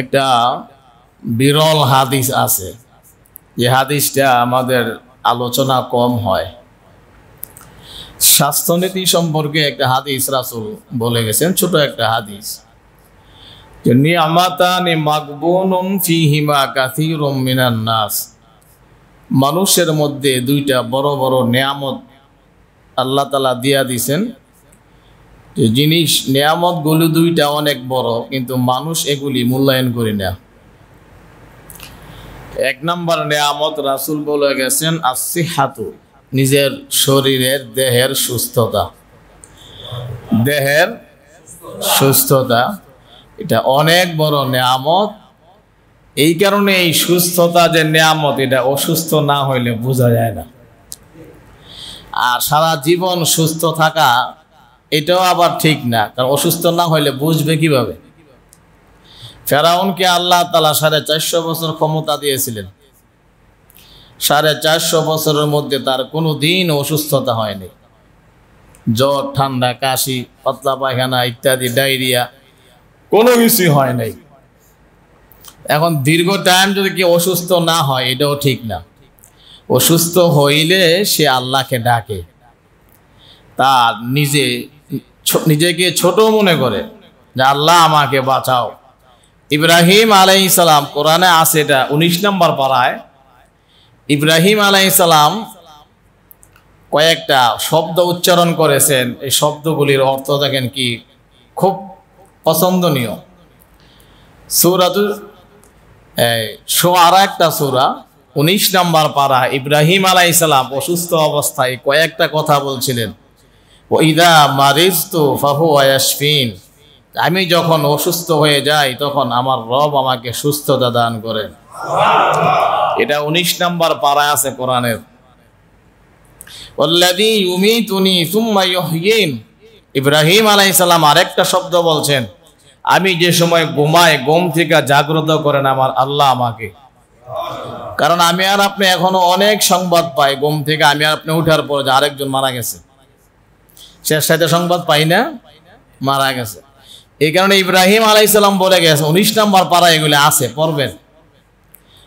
একটা বিরল হাদিস আছে যে হাদিসটা আমাদের আলোচনা কম হয় স্বাস্থ্যনীতি সম্পর্কে একটা হাদিস রাসুল বলে গেছেন ছোট একটা হাদিস নাস মানুষের মধ্যে দুইটা বড় বড় নিয়ামত আল্লাহ তালা দিয়া দিছেন যে জিনিস নেয়ামতগুলো দুইটা অনেক বড় কিন্তু মানুষ এগুলি মূল্যায়ন করে না এক নম্বর নেয়ামত রাসুল বলে গেছেন আসি হাতু নিজের শরীরের দেহের সুস্থতা দেহের সুস্থতা এটা অনেক বড় নেয়ামত এই কারণে এই সুস্থতা যে নিয়ামত এটা অসুস্থ না হইলে বোঝা যায় না আর সারা জীবন সুস্থ থাকা এটাও আবার ঠিক না কারণ অসুস্থ না হইলে বুঝবে কিভাবে ফেরাউনকে আল্লাহ তালা সাড়ে চারশো বছর ক্ষমতা দিয়েছিলেন সাড়ে চারশো বছরের মধ্যে তার কোনো দিন অসুস্থতা হয়নি জ্বর ঠান্ডা কাশি পাতলা পায়খানা ইত্যাদি ডায়রিয়া কোনো কিছুই হয় নাই এখন দীর্ঘ টাইম যদি কি অসুস্থ না হয় এটাও ঠিক না অসুস্থ হইলে সে আল্লাহকে ডাকে তার নিজে নিজেকে ছোট মনে করে যে আল্লাহ আমাকে বাঁচাও ইব্রাহিম আলাই সালাম কোরআনে আছে এটা উনিশ নম্বর পাড়ায় ইব্রাহিম আলাই সালাম কয়েকটা শব্দ উচ্চারণ করেছেন এই শব্দগুলির অর্থ দেখেন কি খুব পছন্দনীয় সুরাত সোয়ারা একটা সুরা উনিশ নম্বর পাড়া ইব্রাহিম আলাই সালাম অসুস্থ অবস্থায় কয়েকটা কথা বলছিলেন ওইদা মারিজ তো ফাহু আয়াসফিন আমি যখন অসুস্থ হয়ে যাই তখন আমার রব আমাকে সুস্থতা দান করেন এটা ১৯ নম্বর পাড়া আছে কোরআনের ইব্রাহিম আলাইসাল্লাম আরেকটা শব্দ বলছেন আমি যে সময় ঘুমাই ঘুম থেকে জাগ্রত করেন আমার আল্লাহ আমাকে কারণ আমি আর আপনি এখনো অনেক সংবাদ পাই ঘুম থেকে আমি আর আপনি উঠার পর আরেকজন মারা গেছে শেষ সাথে সংবাদ পাই না মারা গেছে এই কারণে ইব্রাহিম আলাইসাল্লাম বলে গেছে উনিশ নম্বর পাড়া এগুলো আছে পড়বেন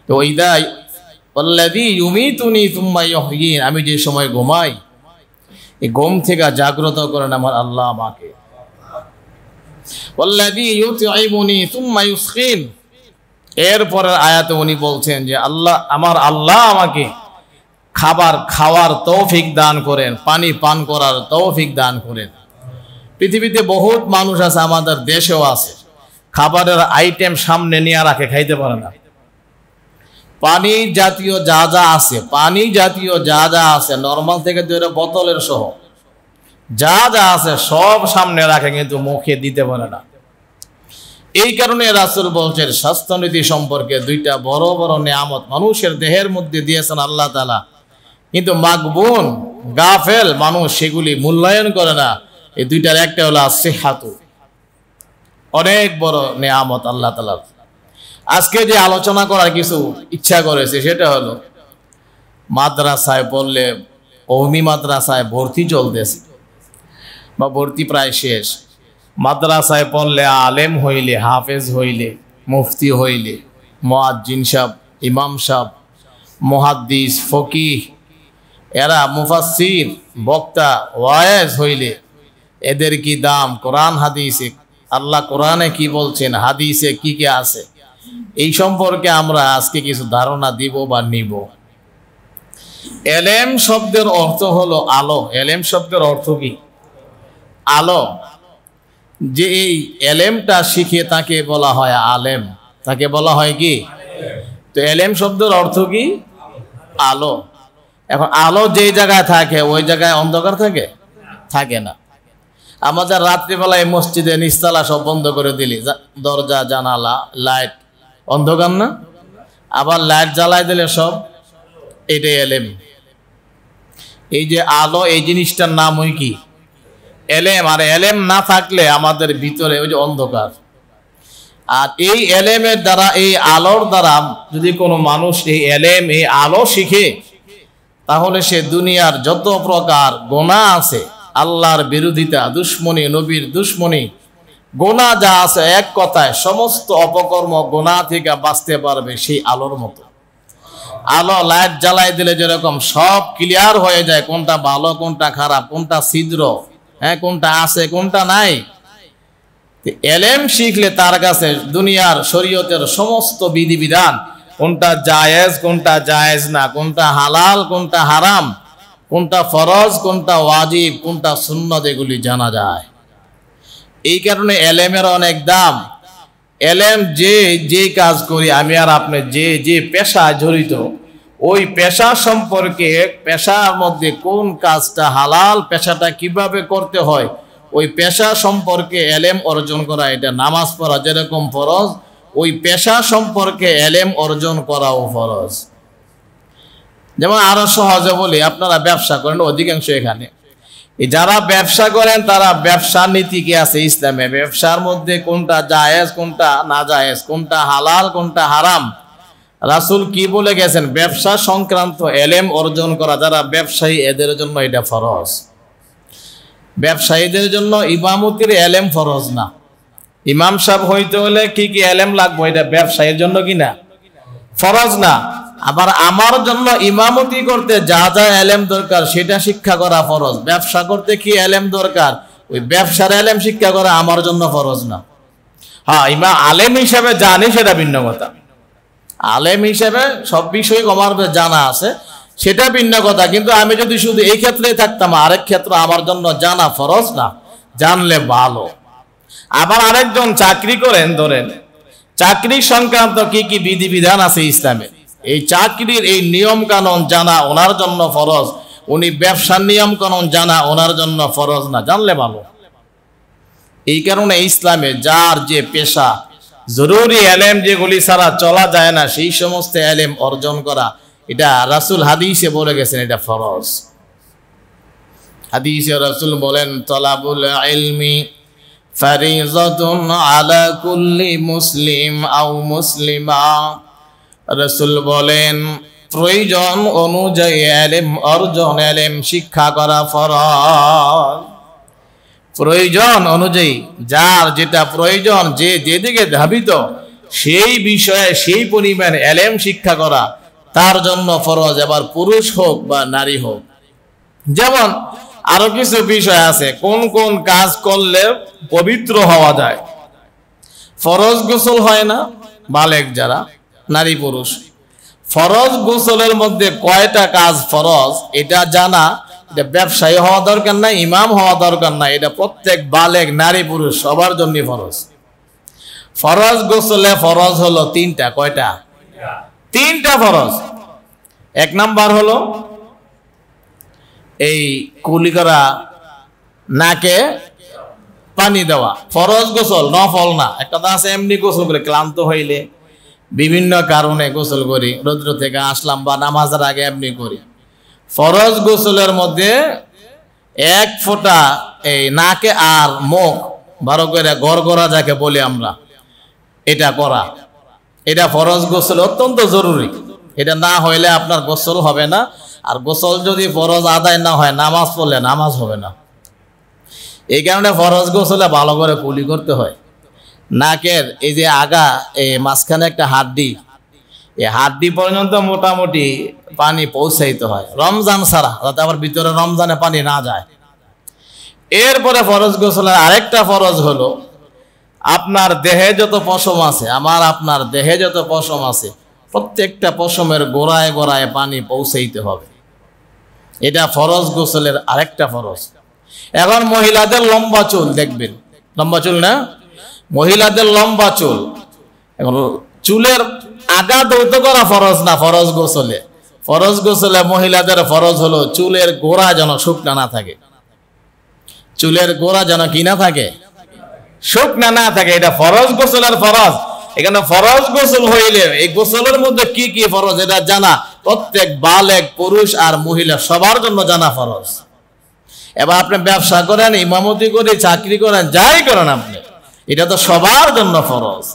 তো ওইদা আমি যে সময় ঘুমাই গম থেকে জাগ্রত করেন আমার আল্লাহ আমাকে এরপরের আয়াতে উনি বলছেন যে আল্লাহ আমার আল্লাহ আমাকে খাবার খাওয়ার তৌফিক দান করেন পানি পান করার তৌফিক দান করেন পৃথিবীতে বহুত মানুষ আছে আমাদের দেশেও আছে খাবারের আইটেম সামনে নিয়ে রাখে খাইতে পারে না পানি জাতীয় যা যা আছে পানি জাতীয় যা যা আছে নর্মাল থেকে ধরে বোতলের সহ যা যা আছে সব সামনে রাখে কিন্তু মুখে দিতে পারে না এই কারণে রাসুল বলছেন স্বাস্থ্যনীতি সম্পর্কে দুইটা বড় বড় নিয়ামত মানুষের দেহের মধ্যে দিয়েছেন আল্লাহ তালা কিন্তু মাকবুন গাফেল মানুষ সেগুলি মূল্যায়ন করে না এই দুইটার একটা হলো হাতু অনেক বড় নেয়ামত আল্লাহ তালা আজকে যে আলোচনা করার কিছু ইচ্ছা করেছে সেটা হলো মাদ্রাসায় বললে অহমি মাদ্রাসায় ভর্তি চলতেছে বা ভর্তি প্রায় শেষ মাদ্রাসায় পড়লে আলেম হইলে হাফেজ হইলে মুফতি হইলে মহাজিন সাহ ইমাম সাহ মহাদ্দিস ফকিহ এরা মুফাসির বক্তা ওয়ায়েজ হইলে এদের কি দাম কোরআন হাদিসে আল্লাহ কোরআনে কি বলছেন হাদিসে কি কে আছে এই সম্পর্কে আমরা আজকে কিছু ধারণা দিব বা নিব এলেম শব্দের অর্থ হলো আলো এলেম শব্দের অর্থ কি আলো যে এই এলেমটা শিখে তাকে বলা হয় আলেম তাকে বলা হয় কি তো এলেম শব্দের অর্থ কি আলো এখন আলো যেই জায়গায় থাকে ওই জায়গায় অন্ধকার থাকে থাকে না আমাদের রাত্রিবেলায় মসজিদে নিস্তালা সব বন্ধ করে দিলি দরজা জানালা লাইট অন্ধকার না আবার লাইট জ্বালাই দিলে সব এটাই এলেম এই যে আলো এই জিনিসটার নাম ওই কি এলেম আর এলেম না থাকলে আমাদের ভিতরে ওই যে অন্ধকার আর এই এলেমের দ্বারা এই আলোর দ্বারা যদি কোনো মানুষ এই এলেম এই আলো শিখে তাহলে সে দুনিয়ার যত প্রকার গোনা আছে আল্লাহর বিরোধিতা দুশ্মনী নবীর দুশ্মনী গোনা যা আছে এক কথায় সমস্ত অপকর্ম গোনা থেকে বাঁচতে পারবে সেই আলোর মতো আলো লাইট জ্বালাই দিলে যেরকম সব ক্লিয়ার হয়ে যায় কোনটা ভালো কোনটা খারাপ কোনটা ছিদ্র হ্যাঁ কোনটা আছে কোনটা নাই এলেম শিখলে তার কাছে দুনিয়ার শরীয়তের সমস্ত বিধিবিধান কোনটা জায়েজ কোনটা জায়েজ না কোনটা হালাল কোনটা হারাম কোনটা ফরজ কোনটা ওয়াজিব কোনটা সুন্নত এগুলি জানা যায় এই কারণে এলেমের অনেক দাম এলেম যে যে কাজ করি আমি আর আপনি যে যে পেশা জড়িত ওই পেশা সম্পর্কে পেশার মধ্যে কোন কাজটা হালাল পেশাটা কিভাবে করতে হয় ওই পেশা সম্পর্কে এলেম অর্জন করা এটা নামাজ পড়া যেরকম ফরজ ওই পেশা সম্পর্কে এলেম অর্জন করাও ফরজ যেমন আরো সহজে বলি আপনারা ব্যবসা করেন অধিকাংশ এখানে যারা ব্যবসা করেন তারা ব্যবসার নীতি কি আছে ইসলামে ব্যবসার মধ্যে কোনটা জায়েজ কোনটা না জায়েজ কোনটা হালাল কোনটা হারাম রাসুল কি বলে গেছেন ব্যবসা সংক্রান্ত এলেম অর্জন করা যারা ব্যবসায়ী এদের জন্য এটা ফরজ ব্যবসায়ীদের জন্য ইবামতির এলেম ফরজ না ইমাম সাহেব হইতে হলে কি কি এলেম লাগবো এটা ব্যবসায়ীর জন্য কিনা ফরজ না আবার আমার জন্য ইমামতি করতে যা যা এলেম দরকার সেটা শিক্ষা করা ফরজ ব্যবসা করতে কি এলেম দরকার ওই ব্যবসার এলেম শিক্ষা করা আমার জন্য ফরজ না হ্যাঁ ইমা আলেম হিসাবে জানি সেটা ভিন্ন কথা আলেম হিসাবে সব বিষয় আমার জানা আছে সেটা ভিন্ন কথা কিন্তু আমি যদি শুধু এই ক্ষেত্রে থাকতাম আরেক ক্ষেত্র আমার জন্য জানা ফরজ না জানলে ভালো আবার আরেকজন চাকরি করেন ধরেন চাকরি সংক্রান্ত কি কি বিধিবিধান আছে ইসলামে এই চাকরির এই নিয়ম কানুন জানা ওনার জন্য ফরজ উনি ব্যবসার নিয়ম কানুন জানা ওনার জন্য ফরজ না জানলে ভালো এই কারণে ইসলামে যার যে পেশা জরুরি এলেম যেগুলি ছাড়া চলা যায় না সেই সমস্ত এলেম অর্জন করা এটা রাসুল হাদিসে বলে গেছেন এটা ফরজ হাদিসে রাসুল বলেন তলাবুল ইলমি ফরিজতুন আলা কুল্লি মুসলিম আও মুসলিমা রসুল বলেন প্রয়োজন অনুযায়ী এলেম অর্জন এলেম শিক্ষা করা ফরজ প্রয়োজন অনুযায়ী যার যেটা প্রয়োজন যে যেদিকে ধাবিত সেই বিষয়ে সেই পরিমাণ এলেম শিক্ষা করা তার জন্য ফরজ এবার পুরুষ হোক বা নারী হোক যেমন আরো কিছু বিষয় আছে কোন কোন কাজ করলে পবিত্র হওয়া যায় ফরজ গোসল হয় না বালেক যারা নারী পুরুষ ফরজ গোসলের মধ্যে কয়টা কাজ ফরজ এটা জানা এটা ব্যবসায়ী হওয়া দরকার নাই ইমাম হওয়া দরকার নাই এটা প্রত্যেক বালেক নারী পুরুষ সবার জন্য ফরজ ফরজ গোসলে ফরজ হলো তিনটা কয়টা তিনটা ফরজ এক নাম্বার হলো এই কুলি করা নাকে পানি দেওয়া ফরজ গোসল নফল না একটা তো আছে এমনি গোসল করে ক্লান্ত হইলে বিভিন্ন কারণে গোসল করি রৌদ্র থেকে আসলাম বা নামাজের আগে এমনি করি ফরজ গোসলের মধ্যে এক ফোঁটা এই নাকে আর মুখ বারো করে গড়গড়া যাকে বলি আমরা এটা করা এটা ফরজ গোসল অত্যন্ত জরুরি এটা না হইলে আপনার গোসল হবে না আর গোসল যদি ফরজ আদায় না হয় নামাজ পড়লে নামাজ হবে না এই কারণে ফরজ গোসলে ভালো করে কুলি করতে হয় নাকের এই যে আগা এই মাঝখানে একটা হাড্ডি এই হাড্ডি পর্যন্ত মোটামুটি পানি পৌঁছাইতে হয় রমজান সারা যাতে আবার ভিতরে রমজানে পানি না যায় এরপরে ফরজ গোসলের আরেকটা ফরজ হলো আপনার দেহে যত পশম আছে আমার আপনার দেহে যত পশম আছে প্রত্যেকটা পশমের গোড়ায় গোড়ায় পানি পৌঁছাইতে হবে এটা ফরজ গোসলের আরেকটা ফরজ এখন মহিলাদের লম্বা চুল দেখবেন লম্বা চুল না মহিলাদের লম্বা চুল এখন চুলের আগা দৌত করা ফরজ না ফরজ গোসলে ফরজ গোসলে মহিলাদের ফরজ হলো চুলের গোড়া যেন শুকনা না থাকে চুলের গোড়া যেন কি না থাকে শুকনা না থাকে এটা ফরজ গোসলের ফরজ এখানে ফরজ গোসল হইলে এই গোসলের মধ্যে কি কি ফরজ এটা জানা প্রত্যেক বালেক পুরুষ আর মহিলা সবার জন্য জানা ফরজ এবার আপনি ব্যবসা করেন ইমামতি করে চাকরি করেন যাই করেন আপনি এটা তো সবার জন্য ফরজ